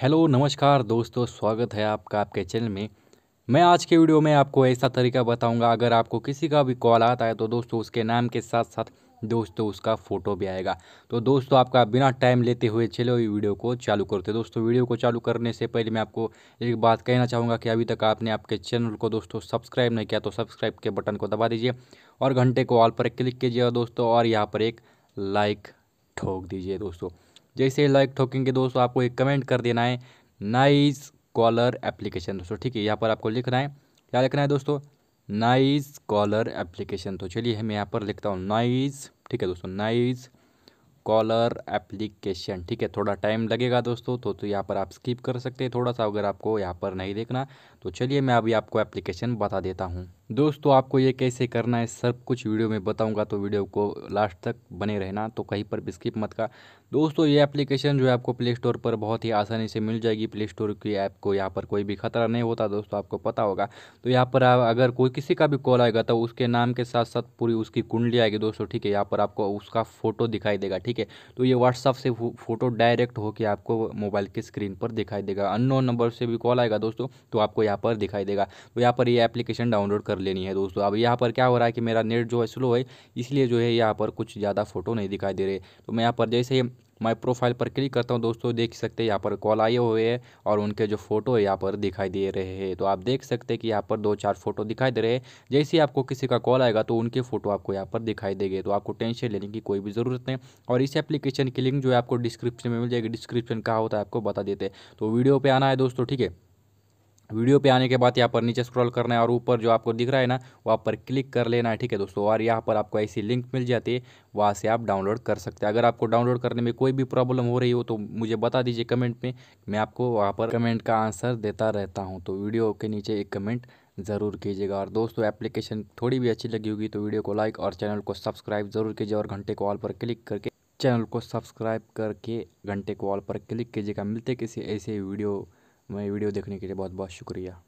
hello नमस्कार दोस्तों स्वागत है आपका आपके चैनल में मैं आज के वीडियो में आपको ऐसा तरीका बताऊंगा अगर आपको किसी का भी कॉल आता है तो दोस्तों उसके नाम के साथ साथ दोस्तों उसका फ़ोटो भी आएगा तो दोस्तों आपका बिना टाइम लेते हुए चलो ये वीडियो को चालू करते दोस्तों वीडियो को चालू करने से पहले मैं आपको एक बात कहना चाहूँगा कि अभी तक आपने आपके चैनल को दोस्तों सब्सक्राइब नहीं किया तो सब्सक्राइब के बटन को दबा दीजिए और घंटे को ऑल पर क्लिक कीजिएगा दोस्तों और यहाँ पर एक लाइक ठोक दीजिए दोस्तों जैसे लाइक ठोकेंगे दोस्तों आपको एक कमेंट कर देना है नाइस कॉलर एप्लीकेशन दोस्तों ठीक है यहाँ पर आपको लिखना है क्या लिखना है दोस्तों नाइस कॉलर एप्लीकेशन तो चलिए मैं यहाँ पर लिखता हूँ नाइस ठीक है दोस्तों नाइस कॉलर एप्लीकेशन ठीक है थोड़ा टाइम लगेगा दोस्तों तो तो यहाँ पर आप स्किप कर सकते हैं थोड़ा सा अगर आपको यहाँ पर नहीं देखना तो चलिए मैं अभी आपको एप्लीकेशन बता देता हूँ दोस्तों आपको ये कैसे करना है सब कुछ वीडियो में बताऊंगा तो वीडियो को लास्ट तक बने रहना तो कहीं पर भी स्किप मत का दोस्तों ये एप्लीकेशन जो है आपको प्ले स्टोर पर बहुत ही आसानी से मिल जाएगी प्ले स्टोर की ऐप को यहाँ पर कोई भी खतरा नहीं होता दोस्तों आपको पता होगा तो यहाँ पर अगर कोई किसी का भी कॉल आएगा तो उसके नाम के साथ साथ पूरी उसकी कुंडली आएगी दोस्तों ठीक है यहाँ पर आपको उसका फ़ोटो दिखाई देगा ठीक है तो ये व्हाट्सअप से फ़ोटो डायरेक्ट होकर आपको मोबाइल की स्क्रीन पर दिखाई देगा अननोन नंबर से भी कॉल आएगा दोस्तों तो आपको यहाँ पर दिखाई देगा तो यहाँ पर ये एप्लीकेशन डाउनलोड कर लेनी है दोस्तों अब यहाँ पर क्या हो रहा है कि मेरा नेट जो है स्लो है इसलिए जो है यहाँ पर कुछ ज़्यादा फ़ोटो नहीं दिखाई दे रहे तो मैं यहाँ पर जैसे मैं प्रोफाइल पर क्लिक करता हूँ दोस्तों देख सकते हैं यहाँ पर कॉल आए हुए हैं और उनके जो फोटो है यहाँ पर दिखाई दे रहे हैं तो आप देख सकते हैं कि यहाँ पर दो चार फोटो दिखाई दे रहे हैं जैसे ही आपको किसी का कॉल आएगा तो उनके फोटो आपको यहाँ पर दिखाई देंगे तो आपको टेंशन लेने की कोई भी ज़रूरत नहीं और इस एप्लीकेशन की लिंक जो है आपको डिस्क्रिप्शन में मिल जाएगी डिस्क्रिप्शन कहा होता है आपको बता देते तो वीडियो पर आना है दोस्तों ठीक है वीडियो पे आने के बाद यहाँ पर नीचे स्क्रॉल करना है और ऊपर जो आपको दिख रहा है ना वहाँ पर क्लिक कर लेना है ठीक है दोस्तों और यहाँ पर आपको ऐसी लिंक मिल जाती है वहाँ से आप डाउनलोड कर सकते हैं अगर आपको डाउनलोड करने में कोई भी प्रॉब्लम हो रही हो तो मुझे बता दीजिए कमेंट में मैं आपको वहाँ पर कमेंट का आंसर देता रहता हूँ तो वीडियो के नीचे एक कमेंट ज़रूर कीजिएगा और दोस्तों एप्लीकेशन थोड़ी भी अच्छी लगी होगी तो वीडियो को लाइक और चैनल को सब्सक्राइब जरूर कीजिए और घंटे को ऑल पर क्लिक करके चैनल को सब्सक्राइब करके घंटे को ऑल पर क्लिक कीजिएगा मिलते किसी ऐसे वीडियो मैं वीडियो देखने के लिए बहुत बहुत शुक्रिया